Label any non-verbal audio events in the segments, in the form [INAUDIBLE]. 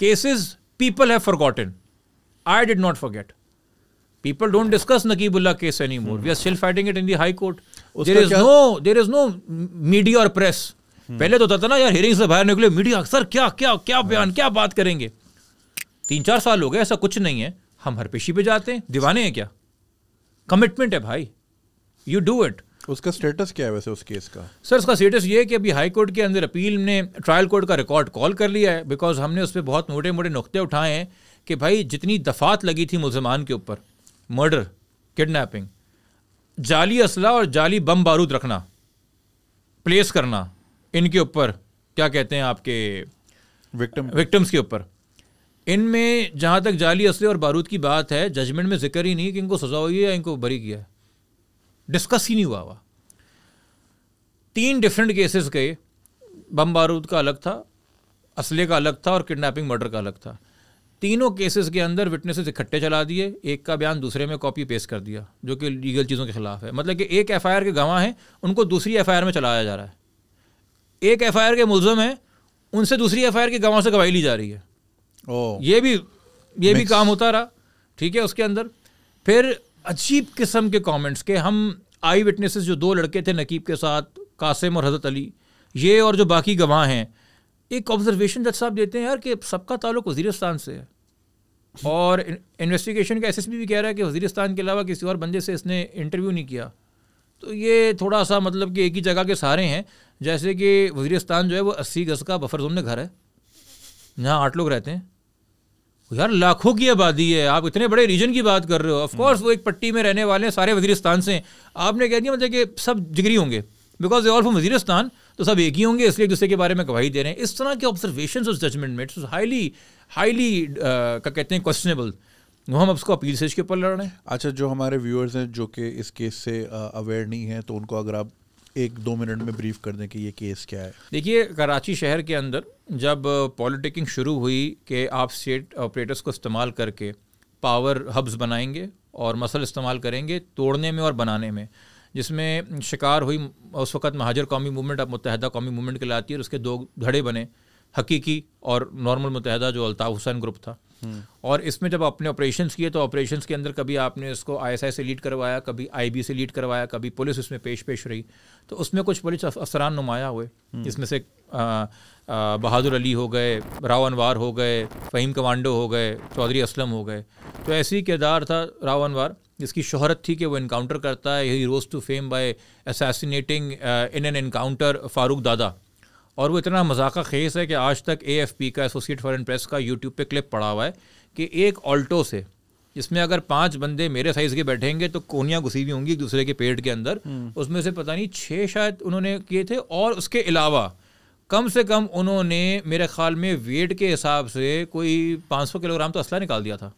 Cases people have forgotten I did not forget people don't discuss Naqeebullah case any more we are still fighting it in the high court there is no there is no media और press पहले तो होता था ना यार hearing से बाहर निकले मीडिया सर क्या क्या क्या बयान क्या बात करेंगे तीन चार साल हो गए ऐसा कुछ नहीं है हम हर पेशी पे जाते हैं दीवाने हैं क्या कमिटमेंट है भाई यू डू इट उसका स्टेटस क्या है वैसे उस केस का सर उसका स्टेटस ये है कि अभी हाई कोर्ट के अंदर अपील ने ट्रायल कोर्ट का रिकॉर्ड कॉल कर लिया है बिकॉज हमने उस पर बहुत मोटे मोटे नुकते उठाए हैं कि भाई जितनी दफात लगी थी मुसलमान के ऊपर मर्डर किडनैपिंग जाली असला और जाली बम बारूद रखना प्लेस करना इनके ऊपर क्या कहते हैं आपके विक्टम विक्टम्स के ऊपर इनमें जहाँ तक जाली असले और बारूद की बात है जजमेंट में जिक्र ही नहीं कि इनको सजा हुई है या इनको बरी किया है डिस्कस ही नहीं हुआ हुआ तीन डिफरेंट केसेस गए बम बारूद का अलग था असले का अलग था और किडनैपिंग मर्डर का अलग था तीनों केसेस के अंदर विटनेसेस इकट्ठे चला दिए एक का बयान दूसरे में कॉपी पेश कर दिया जो कि लीगल चीज़ों के खिलाफ है मतलब कि एक एफ के गवाह हैं उनको दूसरी एफ में चलाया जा रहा है एक एफ के मुलजम हैं उनसे दूसरी एफ के गवाह से गवाही ली जा रही है ओ, ये भी ये भी काम होता रहा ठीक है उसके अंदर फिर अजीब किस्म के कमेंट्स के हम आई विटनेसेस जो दो लड़के थे नकीब के साथ कासिम और हज़रत अली ये और जो बाकी गवाह हैं एक ऑब्जर्वेशन जज साहब देते हैं यार कि सबका ताल्लुक वजीरस्तान से है और इन्वेस्टिगेशन का एसएसबी भी कह रहा है कि वजीरस्तान के अलावा किसी और बंदे से इसने इंटरव्यू नहीं किया तो ये थोड़ा सा मतलब कि एक ही जगह के सारे हैं जैसे कि वजीरस्तान जो है वो अस्सी गज़ का बफर जोन में घर है जहाँ आठ लोग रहते हैं यार लाखों की आबादी है आप इतने बड़े रीजन की बात कर रहे हो ऑफकोर्स हम्म। वो एक पट्टी में रहने वाले हैं सारे वजीरस्तान से आपने कह दिया मतलब कि सब जिगरी होंगे because they all for Waziristan तो सब एक ही होंगे इसलिए दूसरे के बारे में गवाही दे रहे हैं इस तरह के ऑब्जर्वेशन उस जजमेंट में इट्स हाईली हाईली क्या कहते हैं क्वेश्चनेबल वो हम उसको अपील से इसके ऊपर लड़ रहे हैं अच्छा जो हमारे व्यूअर्स हैं जो कि इस केस से अवेयर uh, नहीं है तो उनको अगर आप एक दो मिनट में ब्रीफ कर दें कि ये केस क्या है देखिए कराची शहर के अंदर जब पॉलिटिकिंग शुरू हुई कि आप स्टेट ऑपरेटर्स को इस्तेमाल करके पावर हब्स बनाएंगे और मसल इस्तेमाल करेंगे तोड़ने में और बनाने में जिसमें शिकार हुई उस वक्त महाजर कौमी मूवमेंट अब मुतहदा कौमी मूवमेंट कहलाती है और उसके दो धड़े बने हकीकी और नॉर्मल मुतहदा जो अल्ताफ़ हुसैन ग्रुप था और इसमें जब आपने ऑपरेशन किए तो ऑपरेशन के अंदर कभी आपने इसको आई एस आई से लीड करवाया कभी आई बी से लीड करवाया कभी पुलिस इसमें पेश पेश रही तो उसमें कुछ पुलिस अफसरान नुमाया हुए जिसमें से बहादुर अली हो गए राव अनवार हो गए फ़हीम कमांडो हो गए चौधरी असलम हो गए तो ऐसी किरदार था राव अनवार जिसकी शोहरत थी कि वो इनकाउंटर करता है ही rose to fame by assassinating in an encounter Farooq Dada और वो इतना मजाक खेस है कि आज तक ए का एसोसिएट फॉरन प्रेस का यूट्यूब पे क्लिप पड़ा हुआ है कि एक ऑल्टो से जिसमें अगर पांच बंदे मेरे साइज के बैठेंगे तो कोनियाँ घुसी हुई होंगी एक दूसरे के पेट के अंदर हम्म। उसमें से पता नहीं छः शायद उन्होंने किए थे और उसके अलावा कम से कम उन्होंने मेरे ख्याल में वेट के हिसाब से कोई 500 किलोग्राम तो असला निकाल दिया था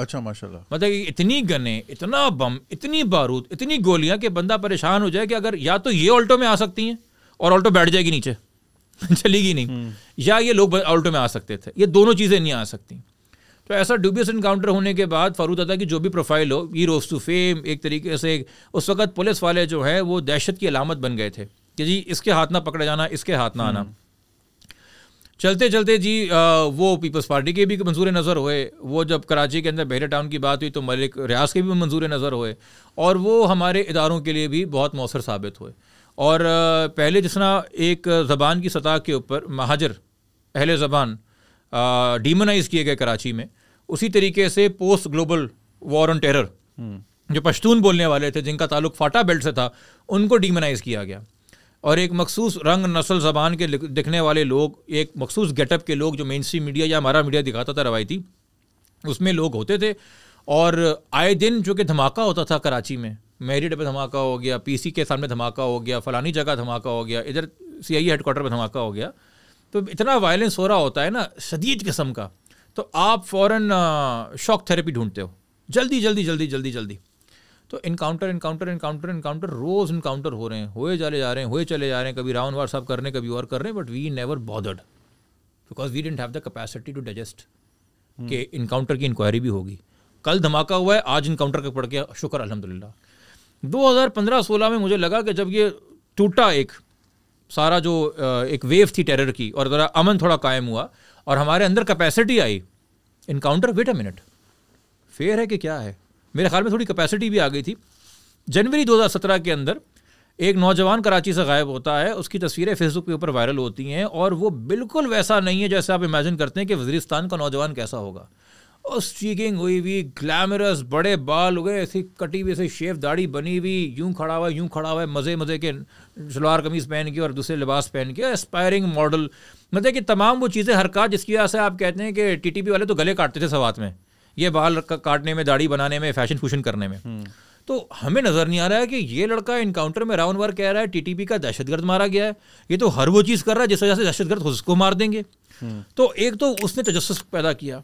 अच्छा माशाल्लाह मतलब इतनी गने इतना बम इतनी बारूद इतनी गोलियां कि बंदा परेशान हो जाए कि अगर या तो ये ऑल्टो में आ सकती हैं और ऑल्टो बैठ जाएगी नीचे [LAUGHS] चलेगी नहीं हम्म। या ये लोग ऑल्टो में आ सकते थे ये दोनों चीज़ें नहीं आ सकती तो ऐसा ड्यूबियस इनकाउंटर होने के बाद फारूद अदा की जो भी प्रोफाइल हो ई रोज टू फेम एक तरीके से उस वक्त पुलिस वाले जो है वो दहशत की अलामत बन गए थे कि जी इसके हाथ ना पकड़ा जाना इसके हाथ ना आना हम्म। चलते चलते जी आ, वो पीपल्स पार्टी के भी मंजूर नज़र हुए वो जब कराची के अंदर बहरे टाउन की बात हुई तो मलिक रियाज के भी मंजूर नज़र हुए और वो हमारे इदारों के लिए भी बहुत मौसर साबित हुए और पहले जिस एक ज़बान की सतह के ऊपर महाजर अहल ज़बान डीमोनाइज़ किए गए कराची में उसी तरीके से post global war on terror जो पश्तून बोलने वाले थे जिनका ताल्लुक फाटा बेल्ट से था उनको डिमोनाइज़ किया गया और एक मखसूस रंग नस्ल ज़बान के दिखने वाले लोग एक मखसूस गेटअप के लोग जो मेन स्ट्रीम मीडिया या हमारा मीडिया दिखाता था रवायती उसमें लोग होते थे और आए दिन जो कि धमाका होता था कराची में मेरिट पर धमाका हो गया पीसी के सामने धमाका हो गया फलानी जगह धमाका हो गया इधर सी आई हेडकोार्टर पर धमाका हो गया तो इतना वायलेंस हो रहा होता है ना शदीद किस्म का तो आप फ़ौर शॉक थेरेपी ढूंढते हो जल्दी जल्दी जल्दी जल्दी जल्दी तो इनकाउंटर इनकाउंटर इनकाउंटर इनकाउंटर रोज़ इनकाउंटर हो रहे हैं हुए चले जा रहे हैं हुए चले जा रहे हैं कभी रावन वार साहब कर रहे हैं कभी और कर रहे हैं but we never bothered because we didn't have the capacity to digest कि इनकाउंटर की इंक्वायरी भी होगी कल धमाका हुआ है आज इनकाउंटर का पड़ गया शुक्र अलहमदिल्ला 2015-16 में मुझे लगा कि जब ये टूटा एक सारा जो एक वेव थी टेरर की और ज़रा अमन थोड़ा कायम हुआ और हमारे अंदर कैपेसिटी आई इनकाउंटर वेट अ मिनट फेयर है कि क्या है मेरे ख्याल में थोड़ी कैपेसिटी भी आ गई थी जनवरी 2017 के अंदर एक नौजवान कराची से गायब होता है उसकी तस्वीरें फेसबुक के ऊपर वायरल होती हैं और वो बिल्कुल वैसा नहीं है जैसे आप इमेजिन करते हैं कि वजीरिस्तान का नौजवान कैसा होगा और स्ट्रीकिंग हुई हुई ग्लैमरस बड़े बाल हो गए ऐसी कटी हुई ऐसी शेफ दाढ़ी बनी हुई यूं खड़ा हुआ यूं खड़ा हुआ है मज़े मज़े के शलवार कमीज़ पहन के और दूसरे लिबास पहन के एस्पायरिंग मॉडल मतलब कि तमाम वो चीज़ें हरकत जिसकी वजह से आप कहते हैं कि टीटीपी वाले तो गले काटते थे सवात में ये बाल काटने में दाढ़ी बनाने में फैशन फूशन करने में हम्म। तो हमें नज़र नहीं आ रहा है कि ये लड़का इनकाउंटर में राउंड वार कह रहा है टीटीपी का दहशतगर्द मारा गया है ये तो हर वो चीज़ कर रहा है जिस वजह से दहशतगर्द उसको मार देंगे हम्म। तो एक तो उसने तजस पैदा किया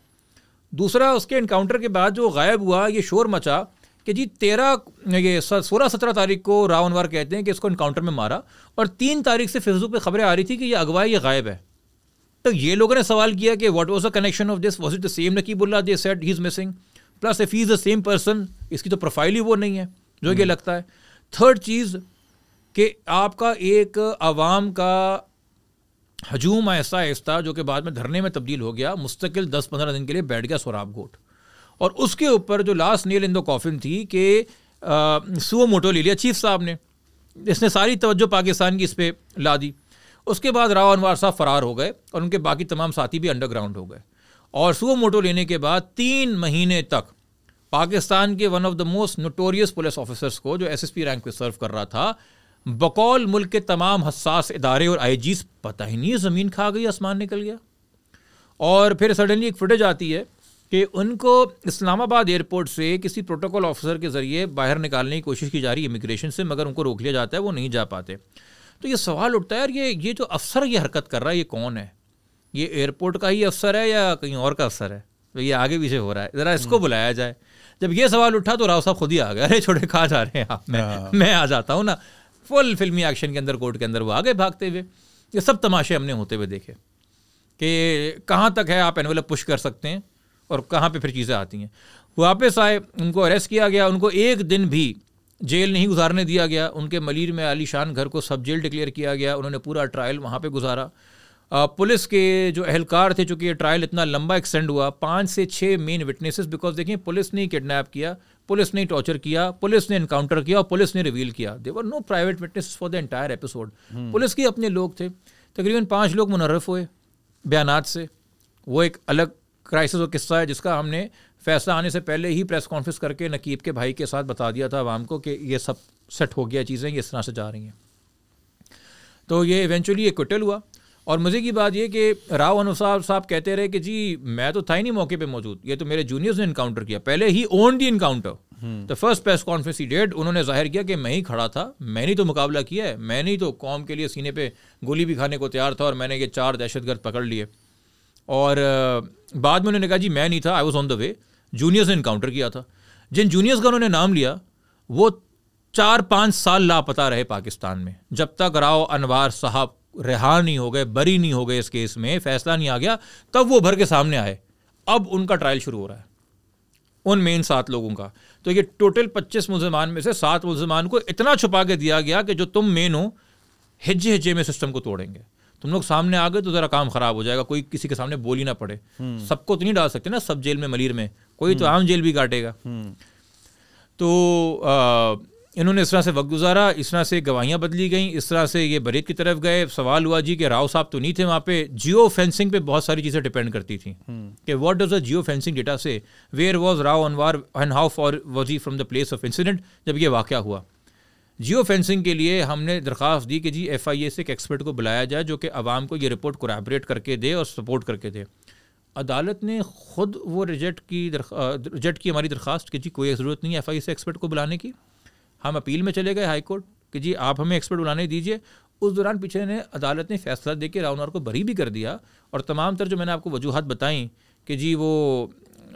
दूसरा उसके इनकाउंटर के बाद जो गायब हुआ ये शोर मचा कि जी तेरह ये सोलह सत्रह तारीख को रावनवार कहते हैं कि इसको इनकाउंटर में मारा और तीन तारीख से फेसबुक पे खबरें आ रही थी कि ये अगवा ये गायब है तो ये लोगों ने सवाल किया कि what was the connection of this was it the same Naqeebullah they said ही is missing plus if he is the same person इसकी तो प्रोफाइल ही वो नहीं है जो ये हम्म। लगता है थर्ड चीज़ कि आपका एक आवाम का हजूम आहिस्ता आहिस्ता जो कि बाद में धरने में तब्दील हो गया मुस्तकिल दस पंद्रह दिन के लिए बैठ गया सोराब घोट और उसके ऊपर जो लास्ट नील इन कॉफिन थी कि सुओ मोटो ले लिया चीफ साहब ने इसने सारी तवज्जो पाकिस्तान की इस पर ला दी उसके बाद राव अनवार साहब फ़रार हो गए और उनके बाकी तमाम साथी भी अंडरग्राउंड हो गए और सुओ मोटो लेने के बाद तीन महीने तक पाकिस्तान के one of the most notorious police officers को जो एस रैंक पर सर्व कर रहा था बकौल मुल्क के तमाम हसास इदारे और आई जीस पता ही नहीं है ज़मीन खा गई आसमान निकल गया और फिर सडनली एक फुटेज आती है कि उनको इस्लामाबाद एयरपोर्ट से किसी प्रोटोकॉल ऑफिसर के ज़रिए बाहर निकालने की कोशिश की जा रही है इमिग्रेशन से मगर उनको रोक लिया जाता है वो नहीं जा पाते तो ये सवाल उठता है और ये ये जो अफसर ये हरकत कर रहा है ये कौन है ये एयरपोर्ट का ही अफसर है या कहीं और का अफसर है तो ये आगे पीछे हो रहा है ज़रा इसको हम्म। बुलाया जाए जब ये सवाल उठा तो राव साहब खुद ही आ गया अरे छोटे खा जा रहे हैं आप मैं हाँ। मैं आ जाता हूँ ना फुल फिल्मी एक्शन के अंदर कोर्ट के अंदर वो आ गए भागते हुए ये सब तमाशे हमने होते हुए देखे कि कहाँ तक है आप एनवेलप पुश कर सकते हैं और कहाँ पे फिर चीज़ें आती हैं वापस आए उनको अरेस्ट किया गया उनको एक दिन भी जेल नहीं गुजारने दिया गया उनके मलिर में आलीशान घर को सब जेल डिक्लेयर किया गया उन्होंने पूरा ट्रायल वहाँ पर गुजारा पुलिस के जो अहलकार थे चूँकि ये ट्रायल इतना लंबा एक्सटेंड हुआ पाँच से छः मेन विटनेसेस बिकॉज देखिए पुलिस ने किडनैप किया पुलिस ने टॉर्चर किया पुलिस ने इनकाउंटर किया और पुलिस ने रिवील किया there were no private witness for the entire episode police के अपने लोग थे तकरीबन पाँच लोग मुनरफ हुए बयान से वो एक अलग क्राइसिस और किस्सा है जिसका हमने फैसला आने से पहले ही प्रेस कॉन्फ्रेंस करके नकीब के भाई के साथ बता दिया था आवाम को कि ये सब सेट हो गया चीज़ें ये इस तरह से जा रही हैं तो ये इवेंचुअली ये क्विटल हुआ और मज़े की बात यह कि राव अनुसार साहब कहते रहे कि जी मैं तो था ही नहीं मौके पे मौजूद ये तो मेरे जूनियर्स ने इनकाउंटर किया पहले ही ओन दी इनकाउंटर तो फर्स्ट प्रेस कॉन्फ्रेंस ही डेट उन्होंने जाहिर किया कि मैं ही खड़ा था मैंने ही तो मुकाबला किया है मैंने ही तो कौम के लिए सीने पर गोली भी खाने को तैयार था और मैंने ये चार दहशतगर्द पकड़ लिए और बाद में उन्होंने कहा जी मैं नहीं था I was on the way juniors ने इनकाउंटर किया था जिन जूनियर्स का उन्होंने नाम लिया वो चार पाँच साल लापता रहे पाकिस्तान में जब तक राव अनवार साहब रिहा नहीं हो गए बरी नहीं हो गए इस केस में फैसला नहीं आ गया तब वो भर के सामने आए अब उनका ट्रायल शुरू हो रहा है उन मेन सात लोगों का तो ये टोटल पच्चीस मुलजमान में से सात मुलजमान को इतना छुपा के दिया गया कि जो तुम मेन हो हिज्जे हिज्जे में सिस्टम को तोड़ेंगे तुम लोग सामने आ गए तो ज़रा काम ख़राब हो जाएगा कोई किसी के सामने बोली ना पड़े हम्म। सबको तो नहीं डाल सकते ना सब जेल में मलिर में कोई तो हम्म। आम जेल भी काटेगा हम्म। तो आ, इन्होंने इस तरह से वक्त गुजारा इस तरह से गवाहियाँ बदली गई इस तरह से ये बरेत की तरफ गए सवाल हुआ जी कि राव साहब तो नहीं थे वहाँ पे जियो फेंसिंग पे बहुत सारी चीज़ें डिपेंड करती थी हम्म। कि what does a geo fencing data से where was Rao Anwar and how far was he from the place of incident जब यह वाक़ हुआ जियो फेंसिंग के लिए हमने दरख्वास्त दी कि जी एफ आई ए से एक एक्सपर्ट को बुलाया जाए जो कि आवाम को ये रिपोर्ट कोराबरेट करके दे और सपोर्ट करके दे अदालत ने ख़ुद वो रिजेक्ट की रिजेक्ट की हमारी दरख्वास्त की जी कोई ज़रूरत नहीं है एफ आई ए से एक्सपर्ट को बुलाने की हम अपील में चले गए हाईकोर्ट कि जी आप हमें एक्सपर्ट बुलाने दीजिए उस दौरान पीछे ने अदालत ने फैसला दे के रावनार को बरी भी कर दिया और तमाम तर जो मैंने आपको वजूहत बताई कि जी वो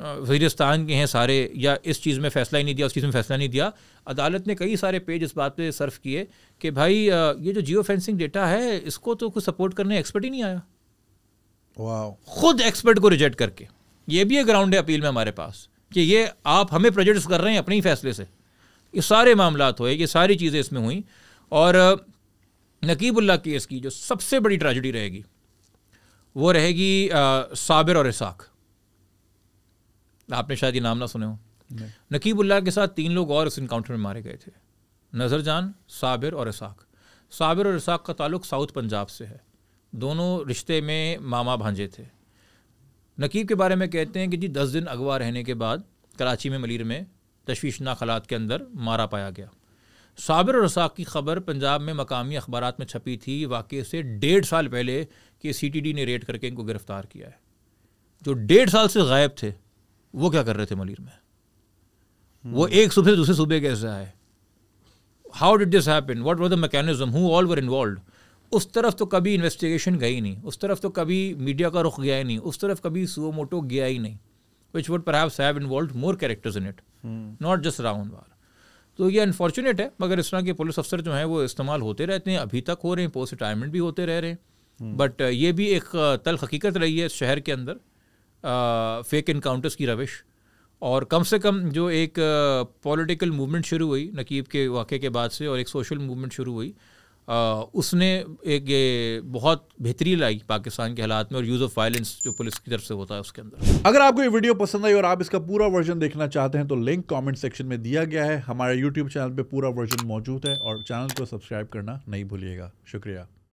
वजीरस्तान के हैं सारे या इस चीज़ में फ़ैसला ही नहीं दिया उस चीज़ में फ़ैसला नहीं दिया अदालत ने कई सारे पेज इस बात पे सर्फ किए कि भाई ये जो जियो फेंसिंग डेटा है इसको तो कुछ सपोर्ट करने एक्सपर्ट ही नहीं आया वाह खुद एक्सपर्ट को रिजेक्ट करके ये भी एक ग्राउंड है अपील में हमारे पास कि ये आप हमें प्रोजेक्ट कर रहे हैं अपने ही फैसले से ये सारे मामला हुए ये सारी चीज़ें इसमें हुई और नकीबुल्ला केस की जो सबसे बड़ी ट्रेजिडी रहेगी वो रहेगी साबिर और इसाक आपने शायद ये नाम ना सुने हो नकीबुल्ला के साथ तीन लोग और इस इनकाउंटर में मारे गए थे नजर जान साबिर और इसाक साबिर और इसाक का ताल्लुक साउथ पंजाब से है दोनों रिश्ते में मामा भांजे थे नकीब के बारे में कहते हैं कि जी दस दिन अगवा रहने के बाद कराची में मलिर में तशवीशनाक हालात के अंदर मारा पाया गया साबिर रसाक की खबर पंजाब में मकामी अखबार में छपी थी वाक़े से डेढ़ साल पहले कि सी टी डी ने रेड करके इनको गिरफ्तार किया है जो डेढ़ साल से गायब थे वो क्या कर रहे थे मलिर में वो हम्म। एक सुबह से दूसरे सूबे कैसे आए how did this happen what was the mechanism who all were involve उस तरफ तो कभी इन्वेस्टिगेशन गई नहीं उस तरफ तो कभी मीडिया का रुख गया ही नहीं उस तरफ कभी सुओ मोटो गया ही नहीं विच वुड पर have involve more characters in it not just राउंड वार तो ये अनफॉर्चुनेट है मगर इस तरह के पुलिस अफसर जो हैं वो इस्तेमाल होते रहते हैं अभी तक हो रहे हैं पोस्ट रिटायरमेंट भी होते रह रहे हैं बट हम्म। uh, ये भी एक uh, तल हकीकत रही है शहर के अंदर आ, फेक इनकाउंटर्स की रविश और कम से कम जो एक पॉलिटिकल uh, मूवमेंट शुरू हुई नकीब के वाक़े के बाद से और एक सोशल मूवमेंट शुरू हुई उसने एक ये बहुत बेहतरी लाई पाकिस्तान के हालात में और यूज़ ऑफ वायलेंस जो पुलिस की तरफ से होता है उसके अंदर अगर आपको ये वीडियो पसंद आई और आप इसका पूरा वर्जन देखना चाहते हैं तो लिंक कमेंट सेक्शन में दिया गया है हमारे यूट्यूब चैनल पे पूरा वर्जन मौजूद है और चैनल को सब्सक्राइब करना नहीं भूलिएगा शुक्रिया